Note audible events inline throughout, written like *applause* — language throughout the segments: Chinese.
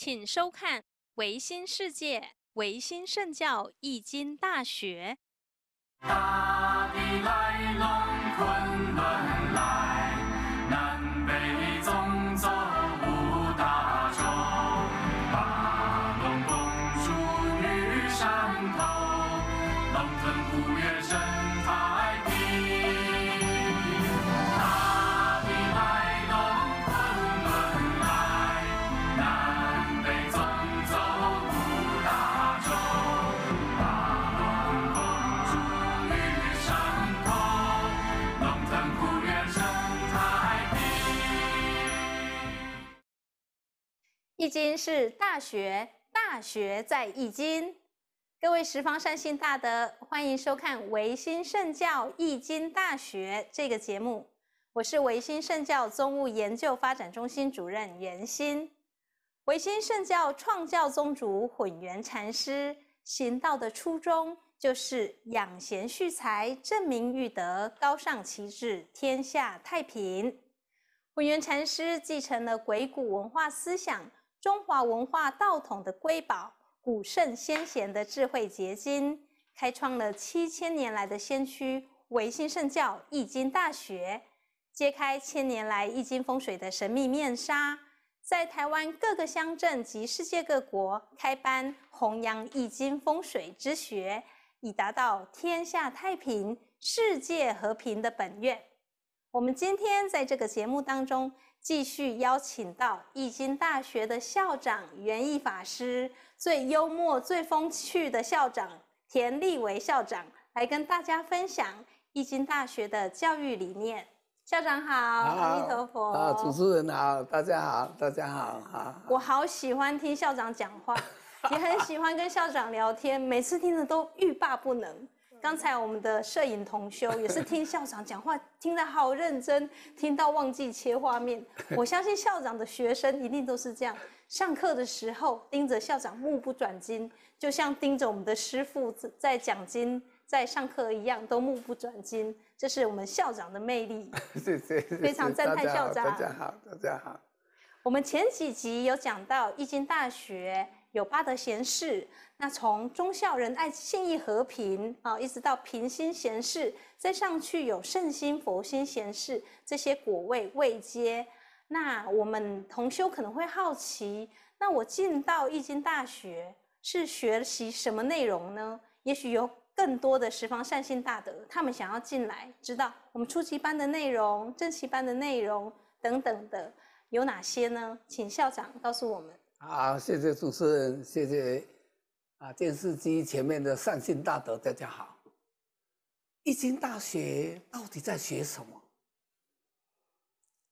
请收看《维新世界·维新圣教·易经·大学》。《易经》是大学，大学在《易经》。各位十方善信大德，欢迎收看维新圣教《易经大学》这个节目。我是维新圣教宗务研究发展中心主任袁新。维新圣教创教宗主混元禅师行道的初衷，就是养贤蓄才，正名育德，高尚其志，天下太平。混元禅师继承了鬼谷文化思想。中华文化道统的瑰宝，古圣先贤的智慧结晶，开创了七千年来的先驱，维新圣教《易经大学》，揭开千年来易经风水的神秘面纱，在台湾各个乡镇及世界各国开班弘扬易经风水之学，以达到天下太平、世界和平的本愿。我们今天在这个节目当中。继续邀请到易经大学的校长袁毅法师，最幽默、最风趣的校长田立为校长来跟大家分享易经大学的教育理念。校长好，阿弥陀佛啊！主持人好，大家好，大家好，好。我好喜欢听校长讲话，*laughs* 也很喜欢跟校长聊天，每次听的都欲罢不能。刚才我们的摄影同修 *laughs* 也是听校长讲话，听得好认真，听到忘记切画面。*laughs* 我相信校长的学生一定都是这样，上课的时候盯着校长目不转睛，就像盯着我们的师傅在讲经、在上课一样，都目不转睛。这是我们校长的魅力。*laughs* 谢谢。非常赞叹校长。大家好，大家好。我们前几集有讲到《易经·大学》。有八德贤士，那从忠孝仁爱信义和平啊，一直到平心贤士，再上去有圣心佛心贤士这些果位位阶。那我们同修可能会好奇，那我进到易经大学是学习什么内容呢？也许有更多的十方善信大德，他们想要进来，知道我们初级班的内容、正级班的内容等等的有哪些呢？请校长告诉我们。好，谢谢主持人，谢谢啊！电视机前面的善心大德，大家好。易经大学到底在学什么？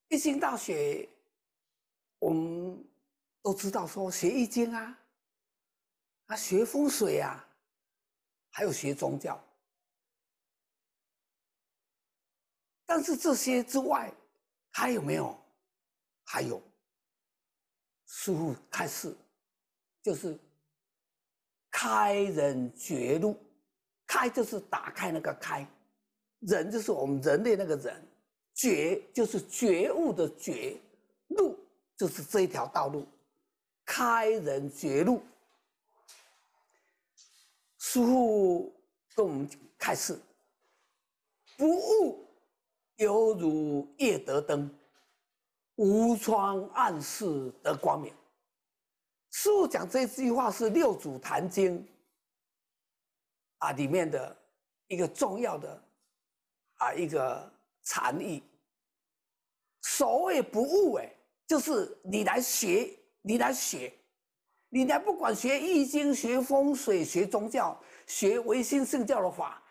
易经大学，我们都知道说学易经啊，啊学风水啊，还有学宗教。但是这些之外，还有没有？还有。师父开示，就是开人觉路，开就是打开那个开，人就是我们人类那个人，觉就是觉悟的觉，路就是这一条道路，开人觉路。师父跟我们开示，不悟犹如夜得灯。无窗暗室的光明。师父讲这句话是《六祖坛经》啊里面的一个重要的啊一个禅意。所谓不悟，哎，就是你来学，你来学，你来不管学易经、学风水、学宗教、学唯心圣教的法，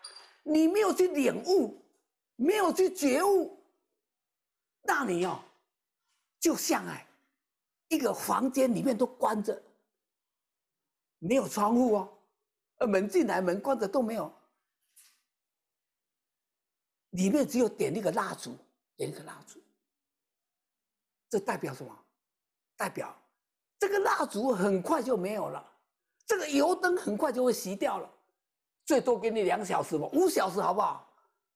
你没有去领悟，没有去觉悟，那你哦。就像哎，一个房间里面都关着，没有窗户哦，呃门进来门关着都没有，里面只有点那个蜡烛，点一个蜡烛。这代表什么？代表这个蜡烛很快就没有了，这个油灯很快就会熄掉了，最多给你两小时吧，五小时好不好？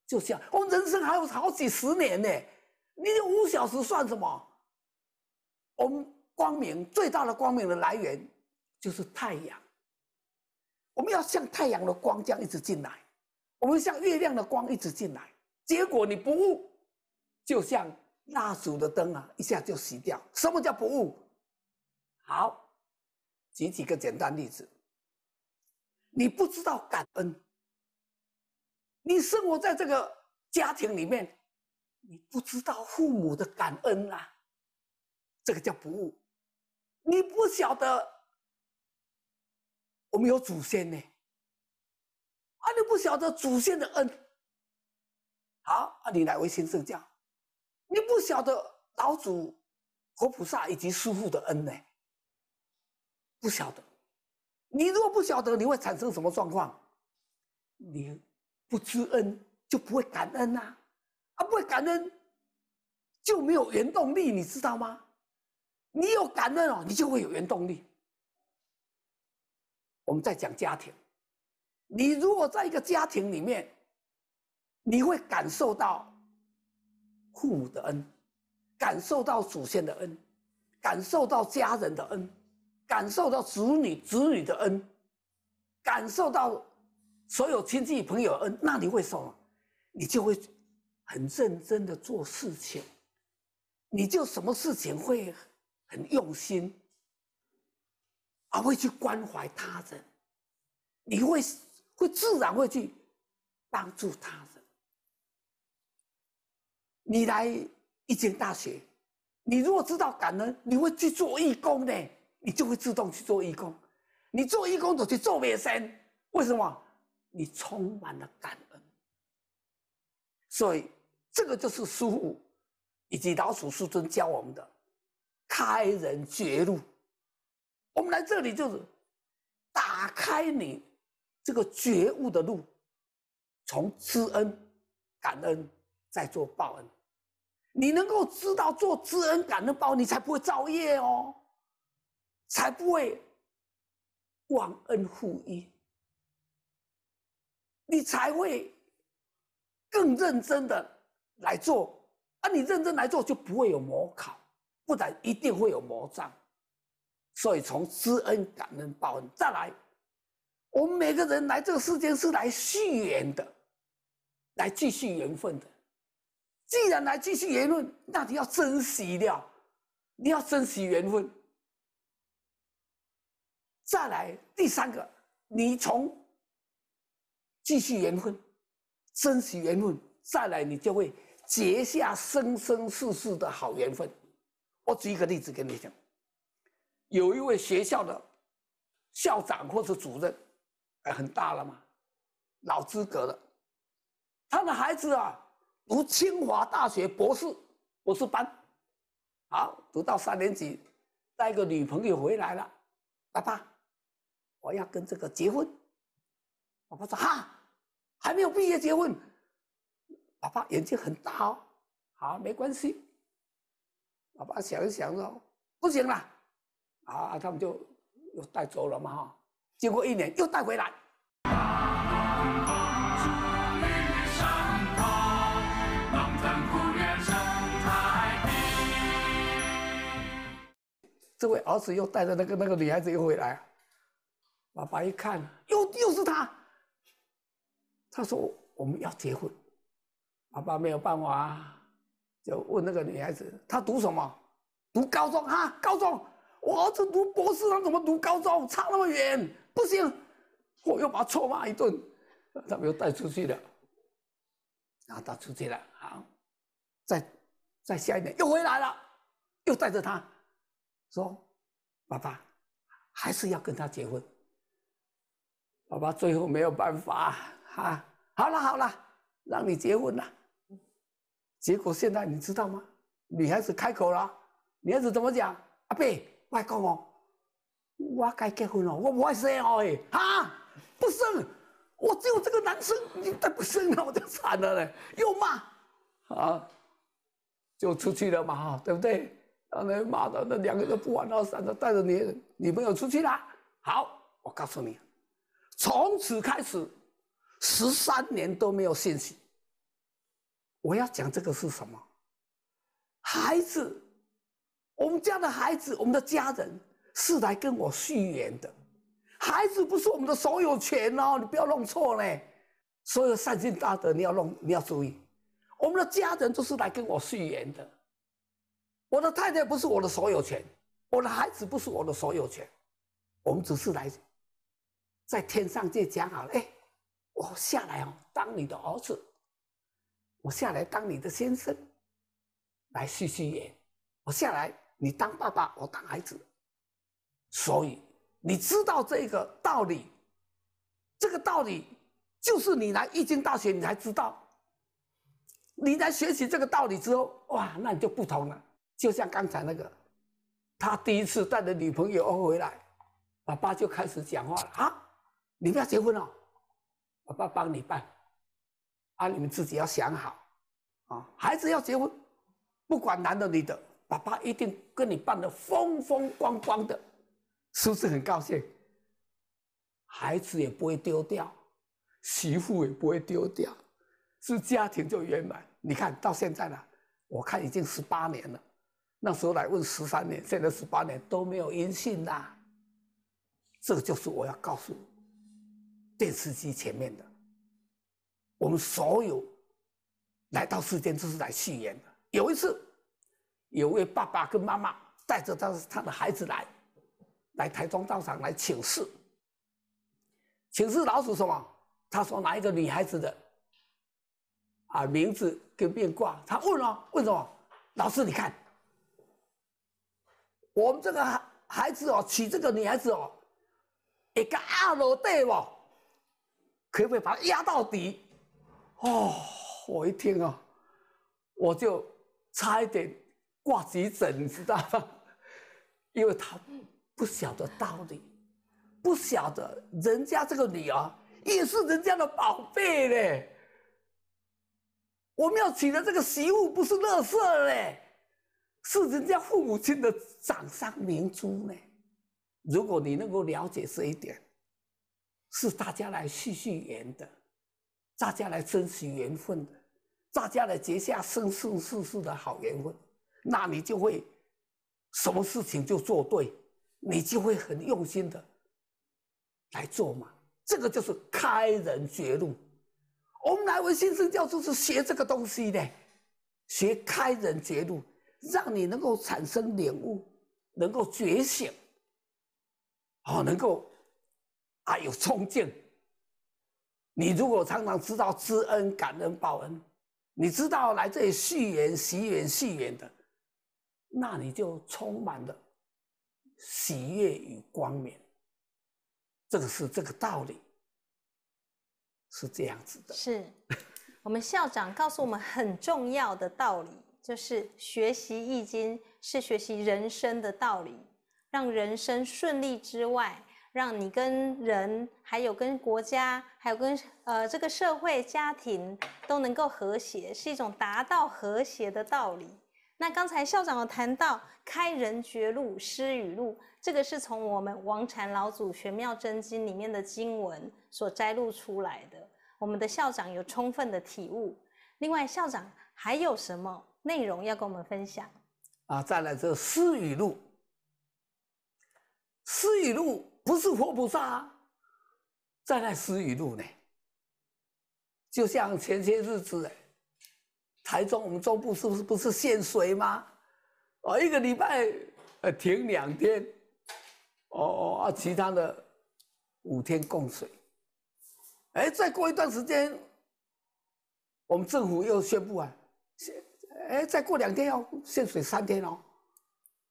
就这样，我们人生还有好几十年呢，你有五小时算什么？我们光明最大的光明的来源就是太阳。我们要像太阳的光这样一直进来，我们像月亮的光一直进来。结果你不悟，就像蜡烛的灯啊，一下就熄掉。什么叫不悟？好，举几个简单例子。你不知道感恩，你生活在这个家庭里面，你不知道父母的感恩啊。这个叫不悟，你不晓得我们有祖先呢，啊，你不晓得祖先的恩，好啊，你来为先生讲？你不晓得老祖、活菩萨以及师父的恩呢？不晓得，你如果不晓得，你会产生什么状况？你不知恩就不会感恩呐，啊，不会感恩就没有原动力，你知道吗？你有感恩哦，你就会有原动力。我们再讲家庭，你如果在一个家庭里面，你会感受到父母的恩，感受到祖先的恩，感受到家人的恩，感受到子女子女的恩，感受到所有亲戚朋友的恩，那你会什么？你就会很认真的做事情，你就什么事情会。很用心，而会去关怀他人，你会会自然会去帮助他人。你来一间大学，你如果知道感恩，你会去做义工呢？你就会自动去做义工。你做义工，你去做卫生，为什么？你充满了感恩。所以，这个就是师傅以及老祖师尊教我们的。开人绝路，我们来这里就是打开你这个觉悟的路，从知恩、感恩，再做报恩。你能够知道做知恩、感恩、报，你才不会造业哦，才不会忘恩负义，你才会更认真的来做。啊，你认真来做，就不会有模考。不然一定会有魔障，所以从知恩、感恩、报恩再来。我们每个人来这个世间是来续缘的，来继续缘分的。既然来继续缘分，那你要珍惜了，你要珍惜缘分。再来第三个，你从继续缘分、珍惜缘分，再来你就会结下生生世世的好缘分。我举一个例子跟你讲，有一位学校的校长或者主任，哎，很大了嘛，老资格了，他的孩子啊，读清华大学博士博士班，好，读到三年级，带个女朋友回来了，爸爸，我要跟这个结婚。爸爸说，哈，还没有毕业结婚。爸爸眼睛很大哦，好，没关系。爸爸想一想说：“不行了，啊，他们就又带走了嘛哈。”经过一年，又带回来。这位儿子又带着那个那个女孩子又回来，爸爸一看，又又是他。他说：“我们要结婚。”爸爸没有办法啊。就问那个女孩子，她读什么？读高中啊？高中？我儿子读博士，他怎么读高中？差那么远，不行！我又把他臭骂一顿，他们又带出去了。然后他出去了。好，再再下一年又回来了，又带着他，说：“爸爸，还是要跟他结婚。”爸爸最后没有办法啊，好了好了，让你结婚了。结果现在你知道吗？女孩子开口了，女孩子怎么讲？阿伯，外公哦，我该结婚了，我不爱生哦，哎，啊，不生，我只有这个男生，你再不生啊，我就惨了嘞，又骂，啊，就出去了嘛，哈，对不对？然后骂的那两个人不欢而散，的，带着女女朋友出去了。好，我告诉你，从此开始，十三年都没有信息。我要讲这个是什么？孩子，我们家的孩子，我们的家人是来跟我续缘的。孩子不是我们的所有权哦，你不要弄错嘞。所有善心大德，你要弄，你要注意。我们的家人都是来跟我续缘的。我的太太不是我的所有权，我的孩子不是我的所有权，我们只是来在天上界讲好了。哎，我下来哦，当你的儿子。我下来当你的先生，来叙叙言。我下来，你当爸爸，我当孩子。所以你知道这个道理，这个道理就是你来《易经》大学，你才知道。你来学习这个道理之后，哇，那你就不同了。就像刚才那个，他第一次带着女朋友回来，爸爸就开始讲话了啊！你们要结婚了，爸爸帮你办。啊，你们自己要想好，啊，孩子要结婚，不管男的女的，爸爸一定跟你办的风风光光的，是不是很高兴？孩子也不会丢掉，媳妇也不会丢掉，是家庭就圆满。你看到现在呢，我看已经十八年了，那时候来问十三年，现在十八年都没有音信啦。这就是我要告诉电视机前面的。我们所有来到世间，就是来续缘的。有一次，有位爸爸跟妈妈带着他他的孩子来，来台中道场来请示，请示老师什么？他说拿一个女孩子的啊名字跟变卦。他问了问什么？老师你看，我们这个孩子哦，娶这个女孩子哦，一个二落对了，可不可以把压到底？哦，我一听哦，我就差一点挂急诊，你知道吗？*laughs* 因为他不晓得道理，不晓得人家这个女儿也是人家的宝贝嘞。我们要娶的这个媳妇不是乐色嘞，是人家父母亲的掌上明珠嘞。如果你能够了解这一点，是大家来叙叙缘的。大家来珍惜缘分的，大家来结下生生世世的好缘分，那你就会什么事情就做对，你就会很用心的来做嘛。这个就是开人绝路。我们来为先生教授是学这个东西的，学开人绝路，让你能够产生领悟，能够觉醒，哦，能够啊有冲劲。你如果常常知道知恩、感恩、报恩，你知道来这里续缘、惜缘、续缘的，那你就充满了喜悦与光明。这个是这个道理，是这样子的。是，我们校长告诉我们很重要的道理，就是学习《易经》是学习人生的道理，让人生顺利之外。让你跟人，还有跟国家，还有跟呃这个社会、家庭都能够和谐，是一种达到和谐的道理。那刚才校长有谈到“开人觉路，施雨路”，这个是从我们王禅老祖《玄妙真经》里面的经文所摘录出来的。我们的校长有充分的体悟。另外，校长还有什么内容要跟我们分享？啊，再来这“施雨路”，施雨路不是活菩萨在那施雨露呢？就像前些日子，台中我们中部是不是不是限水吗？哦，一个礼拜呃停两天，哦哦啊，其他的五天供水。哎，再过一段时间，我们政府又宣布啊限，哎，再过两天要限水三天哦，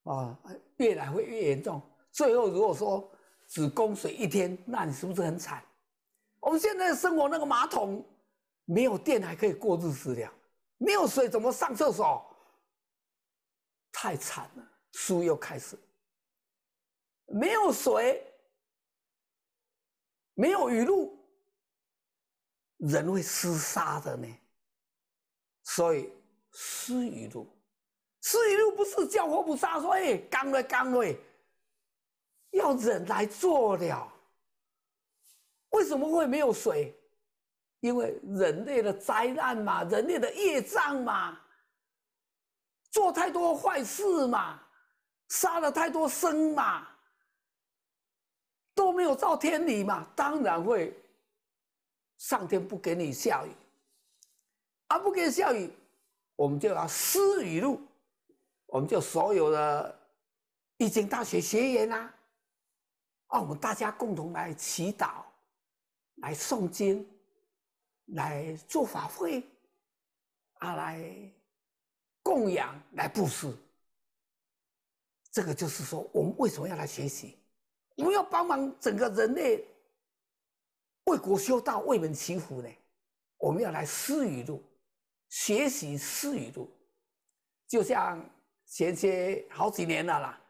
啊，越来会越严重。最后如果说。只供水一天，那你是不是很惨？我们现在生活那个马桶没有电还可以过日子了，没有水怎么上厕所？太惨了。书又开始，没有水，没有雨露，人会厮杀的呢。所以，吃雨露，吃雨露不是叫活菩萨说哎，刚了刚了。要忍来做了，为什么会没有水？因为人类的灾难嘛，人类的业障嘛，做太多坏事嘛，杀了太多生嘛，都没有造天理嘛，当然会上天不给你下雨。啊，不给下雨，我们就要施雨露，我们就所有的易经大学学员啊。啊，我们大家共同来祈祷，来诵经，来做法会，啊，来供养，来布施。这个就是说，我们为什么要来学习？我们要帮忙整个人类，为国修道，为民祈福呢？我们要来施雨路，学习施雨路。就像前些好几年了啦，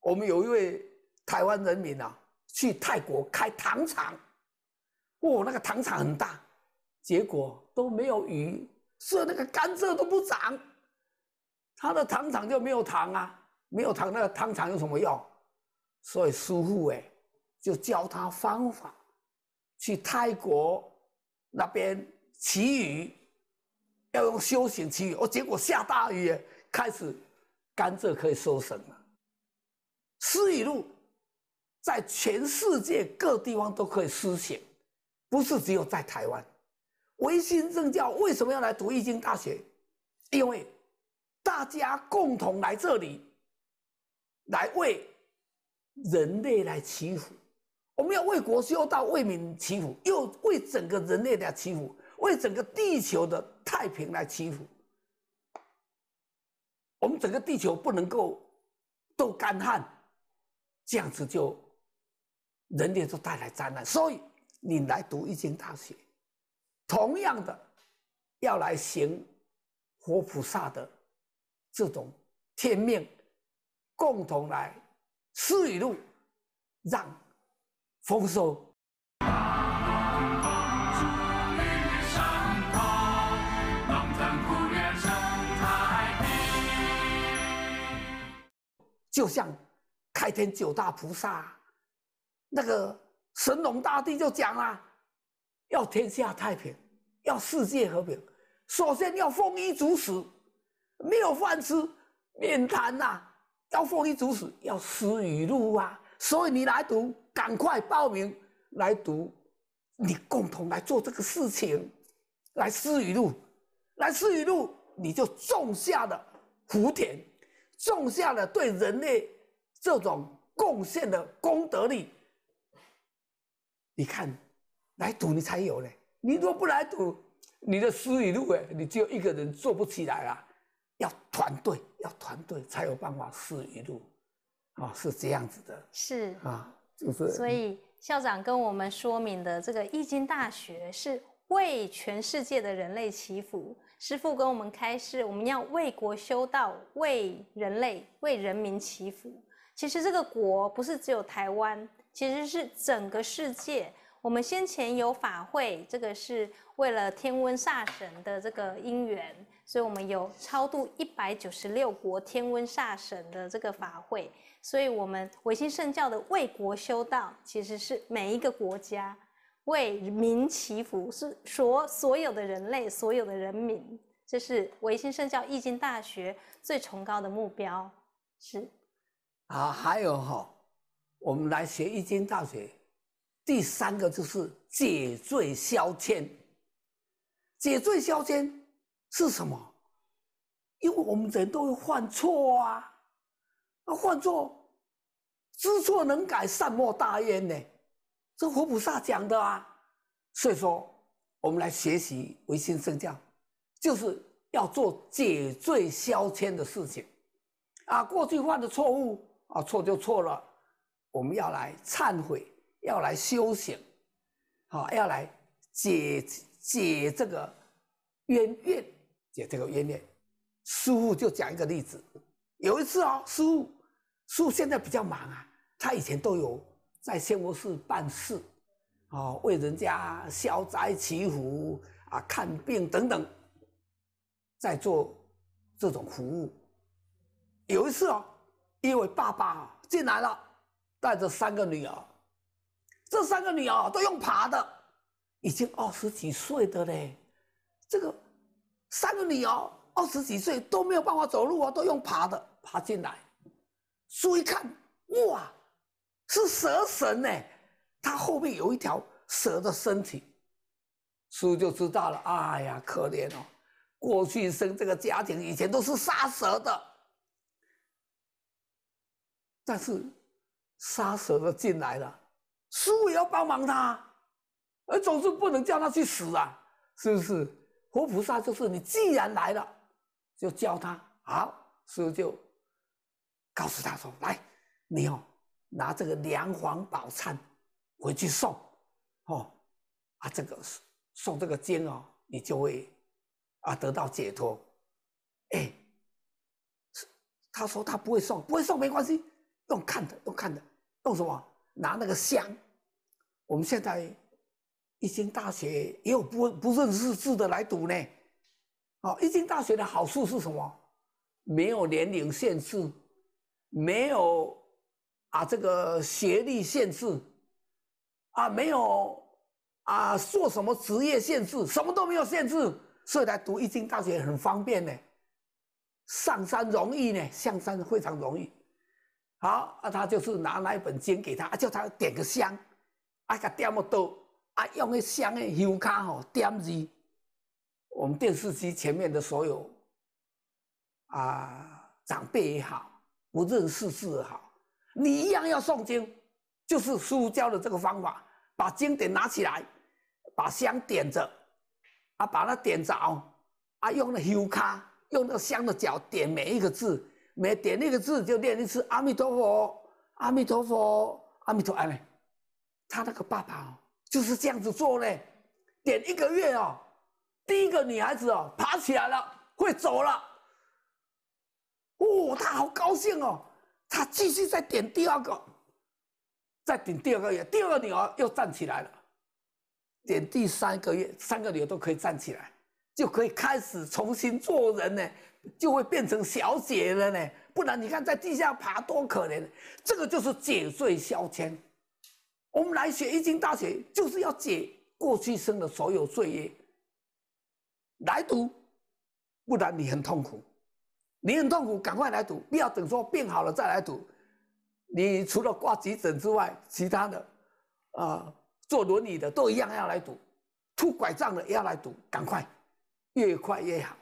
我们有一位。台湾人民呐，去泰国开糖厂，哦，那个糖厂很大，结果都没有鱼，所以那个甘蔗都不长，他的糖厂就没有糖啊，没有糖，那个糖厂有什么用？所以师傅哎，就教他方法，去泰国那边祈雨，要用修行祈雨，哦，结果下大雨，开始甘蔗可以收成了，施雨露。在全世界各地方都可以施行，不是只有在台湾。维新正教为什么要来读易经大学？因为大家共同来这里，来为人类来祈福。我们要为国修道，为民祈福，又为整个人类来祈福，为整个地球的太平来祈福。我们整个地球不能够都干旱，这样子就。人类就带来灾难，所以你来读一经大学，同样的，要来行活菩萨的这种天命，共同来施雨路，让丰收。就像开天九大菩萨。那个神龙大帝就讲啦，要天下太平，要世界和平，首先要丰衣足食，没有饭吃，免谈呐！要丰衣足食，要施雨露啊！所以你来读，赶快报名来读，你共同来做这个事情，来施雨露，来施雨露，你就种下了福田，种下了对人类这种贡献的功德力。你看，来赌你才有嘞。你若不来赌，你的私语路哎，你只有一个人做不起来啊。要团队，要团队才有办法私语路，啊，是这样子的。是啊，就是。所以校长跟我们说明的这个易经大学，是为全世界的人类祈福。师父跟我们开示，我们要为国修道，为人类、为人民祈福。其实这个国不是只有台湾。其实是整个世界，我们先前有法会，这个是为了天瘟煞神的这个因缘，所以我们有超度一百九十六国天瘟煞神的这个法会，所以我们维新圣教的为国修道，其实是每一个国家为民祈福，是所所有的人类所有的人民，这是维新圣教《易经大学》最崇高的目标，是啊，还有哈。我们来学《易经》大学，第三个就是解罪消愆。解罪消愆是什么？因为我们人都会犯错啊，那犯错，知错能改，善莫大焉呢。这佛菩萨讲的啊。所以说，我们来学习唯心圣教，就是要做解罪消愆的事情啊。过去犯的错误啊，错就错了。我们要来忏悔，要来修行，好，要来解解这个冤怨，解这个冤怨。师傅就讲一个例子：有一次哦，师傅，师傅现在比较忙啊，他以前都有在仙佛寺办事，啊，为人家消灾祈福啊，看病等等，在做这种服务。有一次哦，一位爸爸进来了。带着三个女儿，这三个女儿都用爬的，已经二十几岁的嘞。这个三个女儿二十几岁都没有办法走路啊，都用爬的爬进来。叔一看，哇，是蛇神呢，他后面有一条蛇的身体，叔就知道了。哎呀，可怜哦，过去生这个家庭以前都是杀蛇的，但是。杀手都进来了，师也要帮忙他，而总是不能叫他去死啊，是不是？活菩萨就是你，既然来了，就教他好，师就告诉他说：“来，你哦，拿这个梁皇宝忏回去送，哦，啊，这个送这个经哦，你就会啊得到解脱。”哎，他说他不会送，不会送没关系，用看的，用看的。用什么？拿那个香。我们现在一进大学也有不不认识字的来读呢。哦，一进大学的好处是什么？没有年龄限制，没有啊这个学历限制，啊没有啊做什么职业限制，什么都没有限制，所以来读易经大学很方便呢。上山容易呢，下山非常容易。好，啊，他就是拿那一本经给他，啊，叫他点个香，啊，他点么多，啊，用那香的油卡哦点字。我们电视机前面的所有，啊，长辈也好，不认识字也好，你一样要诵经，就是书教的这个方法，把经典拿起来，把香点着，啊，把它点着啊，用那油卡，用那香的脚点每一个字。每点那个字就念一次“阿弥陀佛，阿弥陀佛，阿弥陀安”。呢，他那个爸爸哦就是这样子做呢，点一个月哦，第一个女孩子哦爬起来了，会走了。哦，他好高兴哦，他继续再点第二个，再点第二个月，第二个女儿又站起来了，点第三个月，三个女儿都可以站起来，就可以开始重新做人呢。就会变成小姐了呢，不然你看在地下爬多可怜。这个就是解罪消愆。我们来学易经大学，就是要解过去生的所有罪业。来读，不然你很痛苦，你很痛苦，赶快来读，不要等说病好了再来读。你除了挂急诊之外，其他的，啊，坐轮椅的都一样要来读，吐拐杖的也要来读，赶快，越快越好。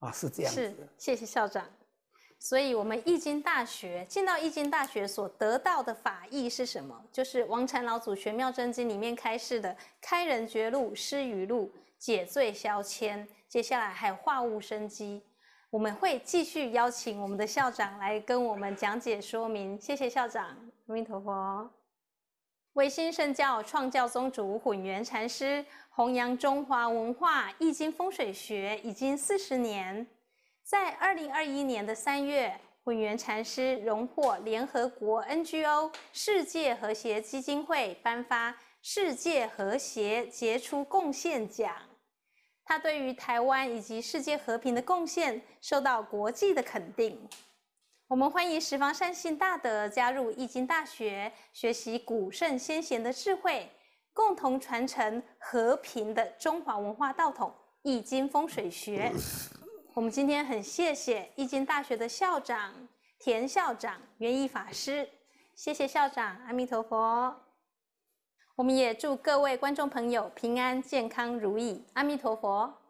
啊，是这样子。谢谢校长。所以，我们易经大学进到易经大学所得到的法益是什么？就是王禅老祖玄妙真经里面开示的：开人绝路失语路，解罪消迁”。接下来还有化物生机。我们会继续邀请我们的校长来跟我们讲解说明。谢谢校长，阿弥陀佛。唯心圣教创教宗主混元禅师弘扬中华文化易经风水学已经四十年，在二零二一年的三月，混元禅师荣获联合国 NGO 世界和谐基金会颁发世界和谐杰出贡献奖。他对于台湾以及世界和平的贡献受到国际的肯定。我们欢迎十方善信大德加入易经大学，学习古圣先贤的智慧，共同传承和平的中华文化道统——易经风水学。*laughs* 我们今天很谢谢易经大学的校长田校长元一法师，谢谢校长，阿弥陀佛。我们也祝各位观众朋友平安健康如意，阿弥陀佛。